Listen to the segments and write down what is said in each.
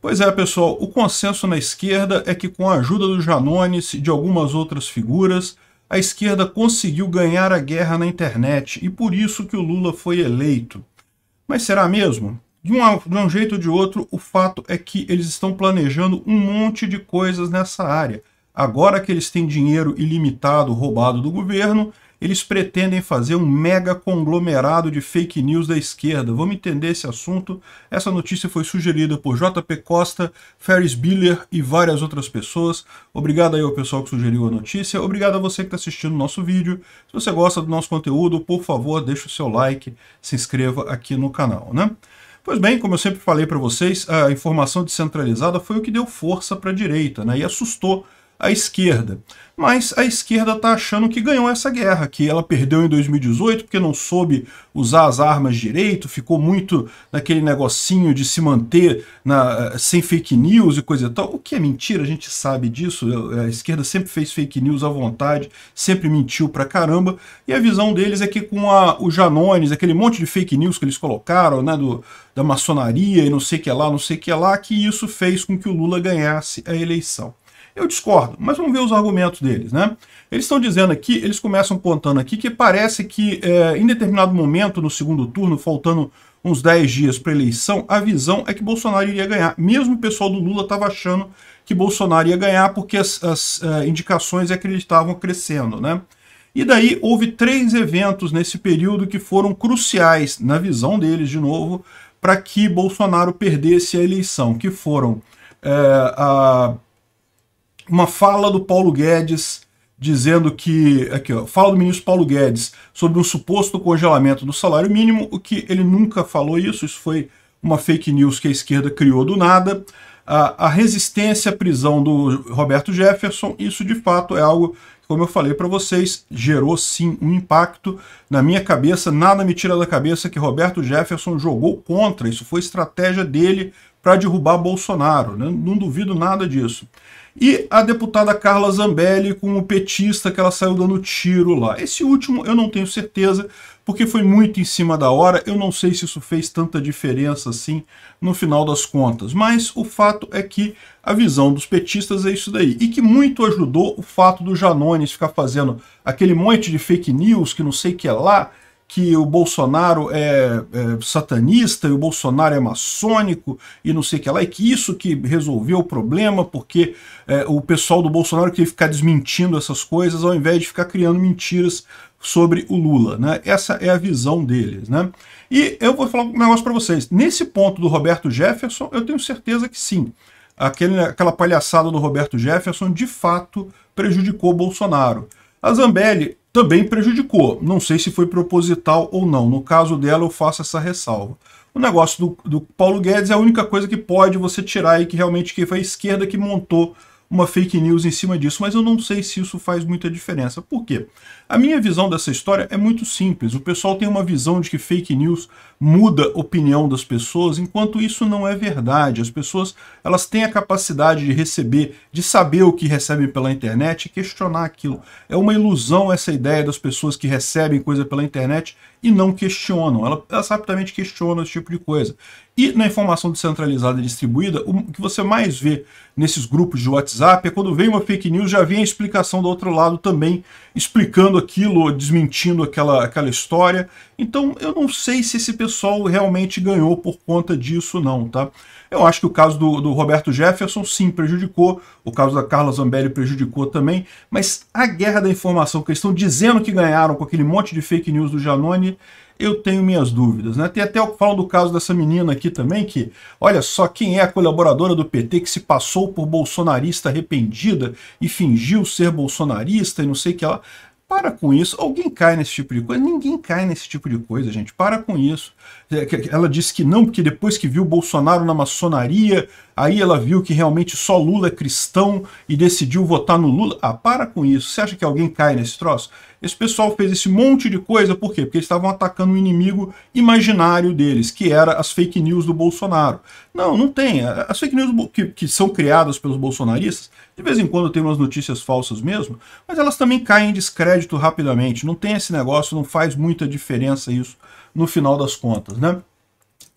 Pois é, pessoal, o consenso na esquerda é que com a ajuda do Janones e de algumas outras figuras, a esquerda conseguiu ganhar a guerra na internet e por isso que o Lula foi eleito. Mas será mesmo? De um, de um jeito ou de outro, o fato é que eles estão planejando um monte de coisas nessa área. Agora que eles têm dinheiro ilimitado roubado do governo, eles pretendem fazer um mega conglomerado de fake news da esquerda. Vamos entender esse assunto. Essa notícia foi sugerida por JP Costa, Ferris Biller e várias outras pessoas. Obrigado aí ao pessoal que sugeriu a notícia. Obrigado a você que está assistindo o nosso vídeo. Se você gosta do nosso conteúdo, por favor, deixe o seu like, se inscreva aqui no canal, né? Pois bem, como eu sempre falei para vocês, a informação descentralizada foi o que deu força para a direita né, e assustou a esquerda. Mas a esquerda está achando que ganhou essa guerra, que ela perdeu em 2018 porque não soube usar as armas direito, ficou muito naquele negocinho de se manter na, eh, sem fake news e coisa e tal, o que é mentira, a gente sabe disso, eh, a esquerda sempre fez fake news à vontade, sempre mentiu pra caramba, e a visão deles é que com a, o Janones, aquele monte de fake news que eles colocaram, né, do, da maçonaria e não sei o que lá, não sei o que lá, que isso fez com que o Lula ganhasse a eleição. Eu discordo, mas vamos ver os argumentos deles, né? Eles estão dizendo aqui, eles começam apontando aqui que parece que é, em determinado momento no segundo turno, faltando uns 10 dias para eleição, a visão é que Bolsonaro iria ganhar. Mesmo o pessoal do Lula estava achando que Bolsonaro ia ganhar porque as, as uh, indicações acreditavam é crescendo, né? E daí houve três eventos nesse período que foram cruciais, na visão deles de novo, para que Bolsonaro perdesse a eleição, que foram uh, a uma fala do Paulo Guedes dizendo que, aqui ó, fala do ministro Paulo Guedes sobre um suposto congelamento do salário mínimo, o que ele nunca falou isso, isso foi uma fake news que a esquerda criou do nada, a, a resistência à prisão do Roberto Jefferson, isso de fato é algo como eu falei para vocês, gerou sim um impacto na minha cabeça. Nada me tira da cabeça que Roberto Jefferson jogou contra. Isso foi estratégia dele para derrubar Bolsonaro. Né? Não duvido nada disso. E a deputada Carla Zambelli com o petista que ela saiu dando tiro lá. Esse último eu não tenho certeza, porque foi muito em cima da hora. Eu não sei se isso fez tanta diferença assim no final das contas. Mas o fato é que a visão dos petistas é isso daí. E que muito ajudou o fato do Janones ficar fazendo aquele monte de fake news que não sei que é lá que o Bolsonaro é, é, satanista e o Bolsonaro é maçônico e não sei o que lá, e que isso que resolveu o problema, porque é, o pessoal do Bolsonaro queria ficar desmentindo essas coisas ao invés de ficar criando mentiras sobre o Lula. Né? Essa é a visão deles. Né? E eu vou falar um negócio para vocês. Nesse ponto do Roberto Jefferson, eu tenho certeza que sim. Aquele, aquela palhaçada do Roberto Jefferson, de fato, prejudicou o Bolsonaro. A Zambelli também prejudicou. Não sei se foi proposital ou não. No caso dela, eu faço essa ressalva. O negócio do, do Paulo Guedes é a única coisa que pode você tirar e que realmente que foi a esquerda que montou uma fake news em cima disso, mas eu não sei se isso faz muita diferença. Por quê? A minha visão dessa história é muito simples. O pessoal tem uma visão de que fake news muda a opinião das pessoas, enquanto isso não é verdade. As pessoas elas têm a capacidade de receber, de saber o que recebem pela internet e questionar aquilo. É uma ilusão essa ideia das pessoas que recebem coisa pela internet e não questionam. Elas, elas rapidamente questionam esse tipo de coisa. E na informação descentralizada e distribuída, o que você mais vê nesses grupos de WhatsApp é quando vem uma fake news, já vem a explicação do outro lado também, explicando aquilo, desmentindo aquela, aquela história. Então eu não sei se esse pessoal realmente ganhou por conta disso não, tá? Eu acho que o caso do, do Roberto Jefferson sim prejudicou, o caso da Carla Zambelli prejudicou também, mas a guerra da informação que eles estão dizendo que ganharam com aquele monte de fake news do Janone eu tenho minhas dúvidas. Né? Tem até o que falam do caso dessa menina aqui também, que olha só quem é a colaboradora do PT que se passou por bolsonarista arrependida e fingiu ser bolsonarista e não sei o que ela. Para com isso. Alguém cai nesse tipo de coisa? Ninguém cai nesse tipo de coisa, gente. Para com isso. É, ela disse que não, porque depois que viu Bolsonaro na maçonaria, Aí ela viu que realmente só Lula é cristão e decidiu votar no Lula. Ah, para com isso. Você acha que alguém cai nesse troço? Esse pessoal fez esse monte de coisa, por quê? Porque eles estavam atacando um inimigo imaginário deles, que era as fake news do Bolsonaro. Não, não tem. As fake news que, que são criadas pelos bolsonaristas, de vez em quando tem umas notícias falsas mesmo, mas elas também caem em descrédito rapidamente. Não tem esse negócio, não faz muita diferença isso no final das contas, né?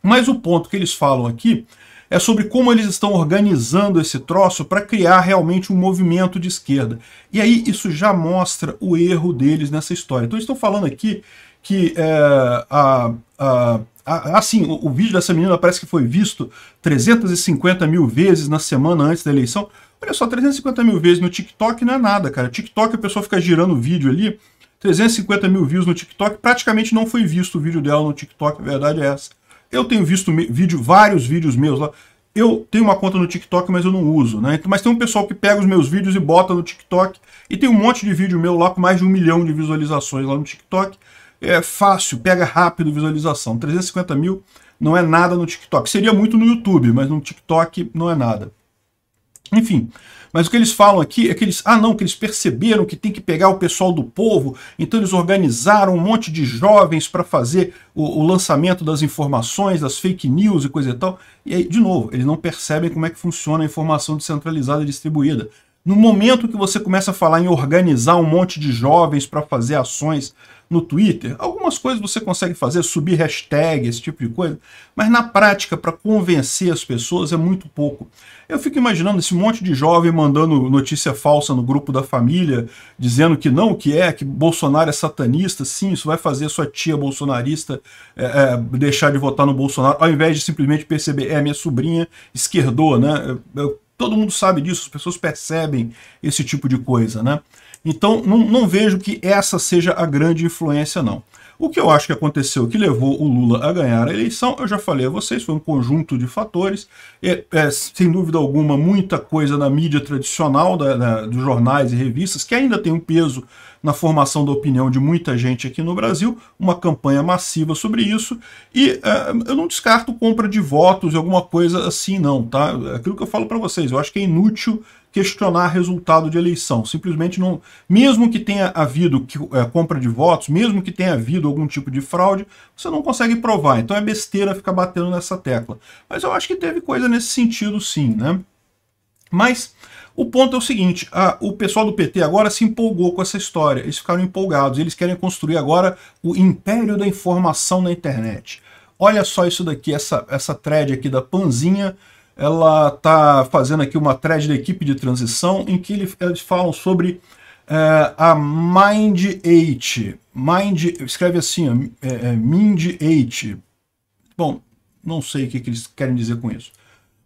Mas o ponto que eles falam aqui é sobre como eles estão organizando esse troço para criar realmente um movimento de esquerda. E aí isso já mostra o erro deles nessa história. Então estou falando aqui que é, a, a assim, o, o, vídeo dessa menina parece que foi visto 350 mil vezes na semana antes da eleição. Olha só, 350 mil vezes no TikTok não é nada, cara. TikTok a pessoa fica girando o vídeo ali, 350 mil views no TikTok, praticamente não foi visto o vídeo dela no TikTok, a verdade é essa. Eu tenho visto vídeo, vários vídeos meus lá. Eu tenho uma conta no TikTok, mas eu não uso, né? Mas tem um pessoal que pega os meus vídeos e bota no TikTok. E tem um monte de vídeo meu lá com mais de um milhão de visualizações lá no TikTok. É fácil, pega rápido visualização. 350 mil não é nada no TikTok. Seria muito no YouTube, mas no TikTok não é nada. Enfim, mas o que eles falam aqui é que eles, ah não, que eles perceberam que tem que pegar o pessoal do povo, então eles organizaram um monte de jovens para fazer o, o, lançamento das informações, das fake news e coisa e tal. E aí, de novo, eles não percebem como é que funciona a informação descentralizada e distribuída. No momento que você começa a falar em organizar um monte de jovens para fazer ações no Twitter, algumas coisas você consegue fazer, subir hashtag, esse tipo de coisa, mas na prática, para convencer as pessoas, é muito pouco. Eu fico imaginando esse monte de jovem mandando notícia falsa no grupo da família, dizendo que não, que é, que Bolsonaro é satanista, sim, isso vai fazer sua tia bolsonarista é, é, deixar de votar no Bolsonaro, ao invés de simplesmente perceber, é, minha sobrinha esquerdou, né? Eu, eu Todo mundo sabe disso, as pessoas percebem esse tipo de coisa, né? Então, não, não vejo que essa seja a grande influência, não. O que eu acho que aconteceu, que levou o Lula a ganhar a eleição, eu já falei a vocês, foi um conjunto de fatores. É, é, sem dúvida alguma, muita coisa da mídia tradicional, da, da, dos jornais e revistas, que ainda tem um peso na formação da opinião de muita gente aqui no Brasil, uma campanha massiva sobre isso. E é, eu não descarto compra de votos e alguma coisa assim, não, tá? Aquilo que eu falo para vocês, eu acho que é inútil questionar resultado de eleição. Simplesmente não. Mesmo que tenha havido é, compra de votos, mesmo que tenha havido algum tipo de fraude, você não consegue provar. Então é besteira ficar batendo nessa tecla. Mas eu acho que teve coisa nesse sentido, sim, né? Mas o ponto é o seguinte, a, o pessoal do PT agora se empolgou com essa história, eles ficaram empolgados, eles querem construir agora o império da informação na internet. Olha só isso daqui, essa, essa thread aqui da Panzinha, ela está fazendo aqui uma thread da equipe de transição em que eles falam sobre é, a Mind 8. Mind, escreve assim, é, é, Mind 8. Bom, não sei o que, que, eles querem dizer com isso.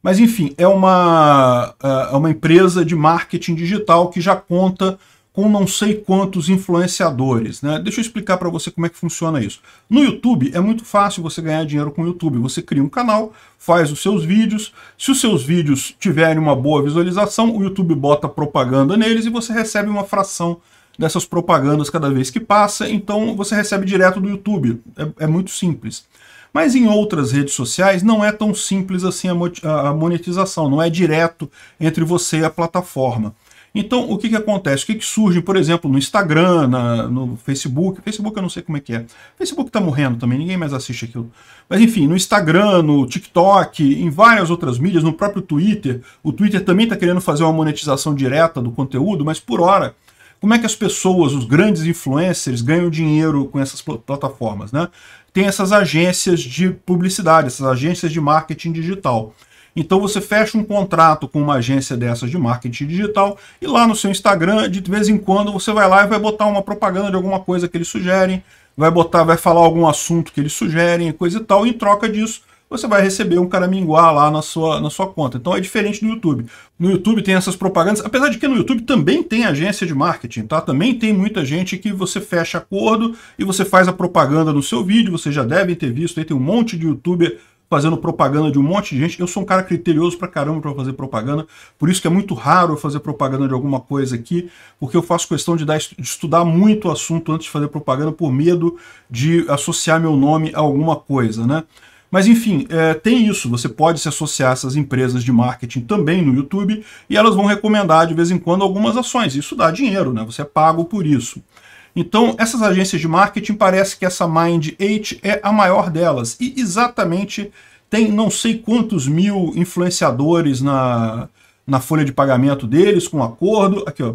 Mas enfim, é uma, eh, é uma empresa de marketing digital que já conta com não sei quantos influenciadores, né? Deixa eu explicar para você como é que funciona isso. No YouTube é muito fácil você ganhar dinheiro com o YouTube. Você cria um canal, faz os seus vídeos. Se os seus vídeos tiverem uma boa visualização, o YouTube bota propaganda neles e você recebe uma fração dessas propagandas cada vez que passa. Então você recebe direto do YouTube. É, é muito simples. Mas em outras redes sociais não é tão simples assim a monetização. Não é direto entre você e a plataforma. Então, o que, que acontece? O que, que surge, por exemplo, no Instagram, na, no Facebook? Facebook eu não sei como é que é. Facebook está morrendo também, ninguém mais assiste aquilo. Mas enfim, no Instagram, no TikTok, em várias outras mídias, no próprio Twitter. O Twitter também está querendo fazer uma monetização direta do conteúdo, mas por hora como é que as pessoas, os grandes influencers, ganham dinheiro com essas plataformas, né? Tem essas agências de publicidade, essas agências de marketing digital. Então você fecha um contrato com uma agência dessas de marketing digital e lá no seu Instagram, de vez em quando, você vai lá e vai botar uma propaganda de alguma coisa que eles sugerem, vai botar, vai falar algum assunto que eles sugerem, coisa e tal, e em troca disso você vai receber um caraminguá lá na sua, na sua conta. Então é diferente do YouTube. No YouTube tem essas propagandas, apesar de que no YouTube também tem agência de marketing, tá? Também tem muita gente que você fecha acordo e você faz a propaganda no seu vídeo, você já deve ter visto, aí tem um monte de youtuber fazendo propaganda de um monte de gente. Eu sou um cara criterioso pra caramba pra fazer propaganda, por isso que é muito raro eu fazer propaganda de alguma coisa aqui, porque eu faço questão de, dar, de estudar muito o assunto antes de fazer propaganda por medo de associar meu nome a alguma coisa, né? Mas enfim, é, tem isso, você pode se associar a essas empresas de marketing também no YouTube e elas vão recomendar de vez em quando algumas ações, isso dá dinheiro, né? você é pago por isso. Então, essas agências de marketing parece que essa Mind 8 é a maior delas. E exatamente tem não sei quantos mil influenciadores na, na folha de pagamento deles, com um acordo. Aqui, ó.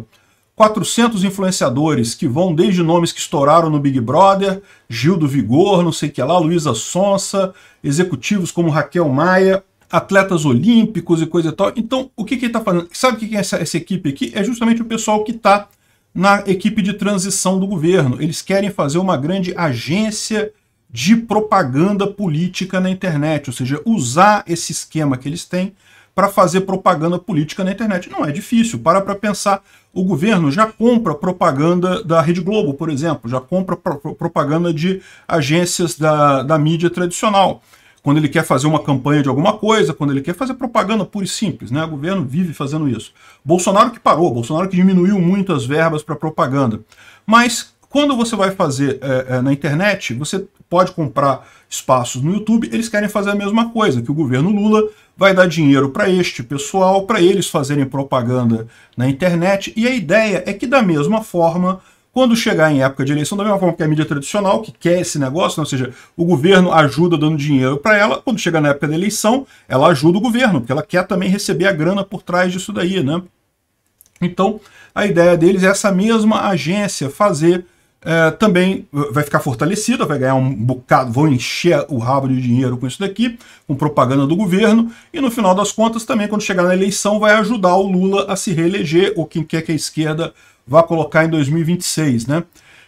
400 influenciadores que vão desde nomes que estouraram no Big Brother, Gil do Vigor, não sei o que lá, Luísa Sonsa, executivos como Raquel Maia, atletas olímpicos e coisa e tal. Então, o que, que ele está fazendo? Sabe o que, que é essa, essa equipe aqui? É justamente o pessoal que está na equipe de transição do governo. Eles querem fazer uma grande agência de propaganda política na internet, ou seja, usar esse esquema que eles têm para fazer propaganda política na internet. Não é difícil, para para pensar. O governo já compra propaganda da Rede Globo, por exemplo, já compra pro propaganda de agências da, da mídia tradicional quando ele quer fazer uma campanha de alguma coisa, quando ele quer fazer propaganda pura e simples, né? O governo vive fazendo isso. Bolsonaro que parou, Bolsonaro que diminuiu muito as verbas para propaganda. Mas quando você vai fazer é, é, na internet, você pode comprar espaços no YouTube, eles querem fazer a mesma coisa, que o governo Lula vai dar dinheiro para este pessoal, para eles fazerem propaganda na internet, e a ideia é que da mesma forma quando chegar em época de eleição, da mesma forma que a mídia tradicional, que quer esse negócio, né? ou seja, o governo ajuda dando dinheiro para ela, quando chegar na época da eleição, ela ajuda o governo, porque ela quer também receber a grana por trás disso daí, né? Então, a ideia deles é essa mesma agência fazer é, também vai ficar fortalecida, vai ganhar um bocado, vão encher o rabo de dinheiro com isso daqui, com propaganda do governo, e no final das contas também, quando chegar na eleição, vai ajudar o Lula a se reeleger, ou quem quer que a esquerda vai colocar em 2026, né?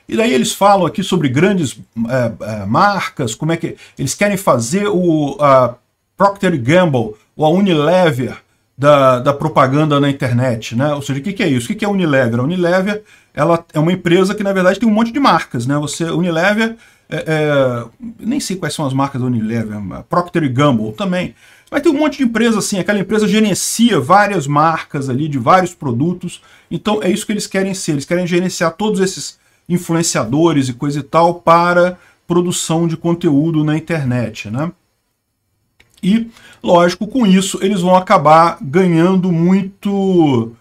E daí eles falam aqui sobre grandes é, é, marcas, como é que eles querem fazer o a Procter Gamble ou a Unilever da, da propaganda na internet, né? Ou seja, o que, que é isso? O que, que é a Unilever? A Unilever ela é uma empresa que, na verdade, tem um monte de marcas, né? Você, Unilever, é, é, nem sei quais são as marcas da Unilever, Procter Gamble também. Mas tem um monte de empresa assim, aquela empresa gerencia várias marcas ali, de vários produtos. Então é isso que eles querem ser, eles querem gerenciar todos esses influenciadores e coisa e tal para produção de conteúdo na internet, né? E, lógico, com isso eles vão acabar ganhando muito,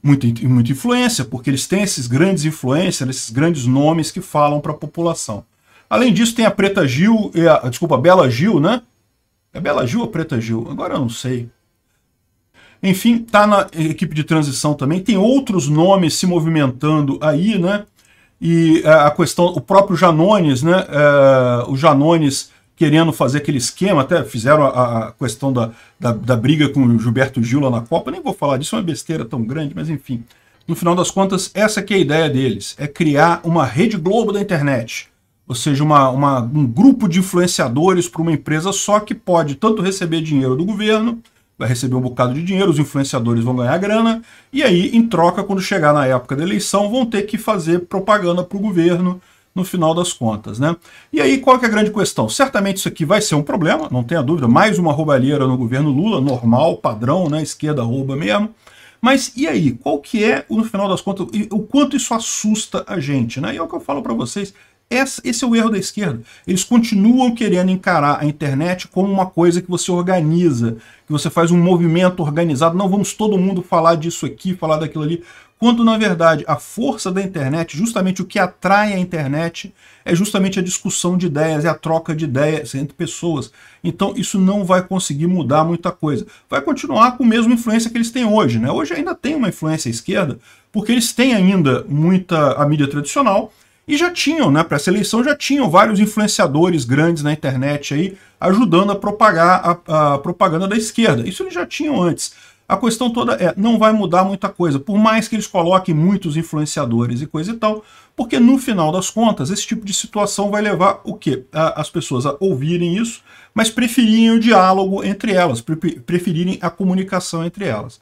muito, muita influência, porque eles têm esses grandes influencers, esses grandes nomes que falam para a população. Além disso, tem a Preta Gil, a, desculpa, a Bela Gil, né? É Bela Gil ou Preta Gil? Agora eu não sei. Enfim, tá na equipe de transição também. Tem outros nomes se movimentando aí, né? E é, a questão, o próprio Janones, né? É, o Janones querendo fazer aquele esquema, até fizeram a, a questão da, da, da, briga com o Gilberto Gil lá na Copa. Nem vou falar disso, é uma besteira tão grande, mas enfim. No final das contas, essa que é a ideia deles, é criar uma rede globo da internet ou seja, uma, uma, um grupo de influenciadores para uma empresa só que pode tanto receber dinheiro do governo, vai receber um bocado de dinheiro, os influenciadores vão ganhar grana, e aí, em troca, quando chegar na época da eleição, vão ter que fazer propaganda para o governo no final das contas. Né? E aí, qual é a grande questão? Certamente isso aqui vai ser um problema, não tenha dúvida, mais uma roubalheira no governo Lula, normal, padrão, né? esquerda rouba mesmo, mas e aí? Qual que é, no final das contas, o quanto isso assusta a gente? Né? E é o que eu falo para vocês, esse é o erro da esquerda. Eles continuam querendo encarar a internet como uma coisa que você organiza, que você faz um movimento organizado. Não vamos todo mundo falar disso aqui, falar daquilo ali. Quando, na verdade, a força da internet, justamente o que atrai a internet, é justamente a discussão de ideias, é a troca de ideias entre pessoas. Então, isso não vai conseguir mudar muita coisa. Vai continuar com a mesma influência que eles têm hoje. Né? Hoje ainda tem uma influência esquerda, porque eles têm ainda muita a mídia tradicional, e já tinham, né, para essa eleição, já tinham vários influenciadores grandes na internet aí ajudando a propagar a, a propaganda da esquerda. Isso eles já tinham antes. A questão toda é, não vai mudar muita coisa, por mais que eles coloquem muitos influenciadores e coisa e tal, porque no final das contas, esse tipo de situação vai levar o quê? A, as pessoas a ouvirem isso, mas preferirem o diálogo entre elas, preferirem a comunicação entre elas.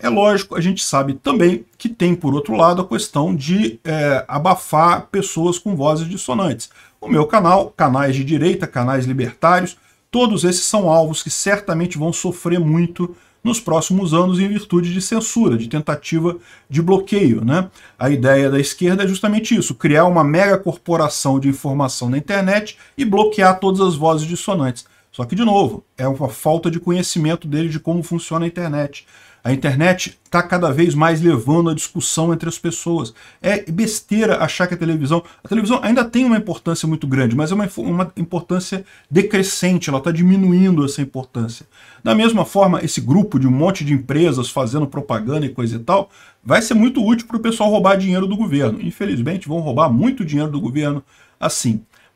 É lógico, a gente sabe também que tem, por outro lado, a questão de é, abafar pessoas com vozes dissonantes. O meu canal, canais de direita, canais libertários, todos esses são alvos que certamente vão sofrer muito nos próximos anos em virtude de censura, de tentativa de bloqueio. Né? A ideia da esquerda é justamente isso, criar uma mega corporação de informação na internet e bloquear todas as vozes dissonantes. Só que, de novo, é uma falta de conhecimento dele de como funciona a internet. A internet está cada vez mais levando a discussão entre as pessoas. É besteira achar que a televisão. A televisão ainda tem uma importância muito grande, mas é uma, uma importância decrescente, ela está diminuindo essa importância. Da mesma forma, esse grupo de um monte de empresas fazendo propaganda e coisa e tal vai ser muito útil para o pessoal roubar dinheiro do governo. Infelizmente, vão roubar muito dinheiro do governo assim.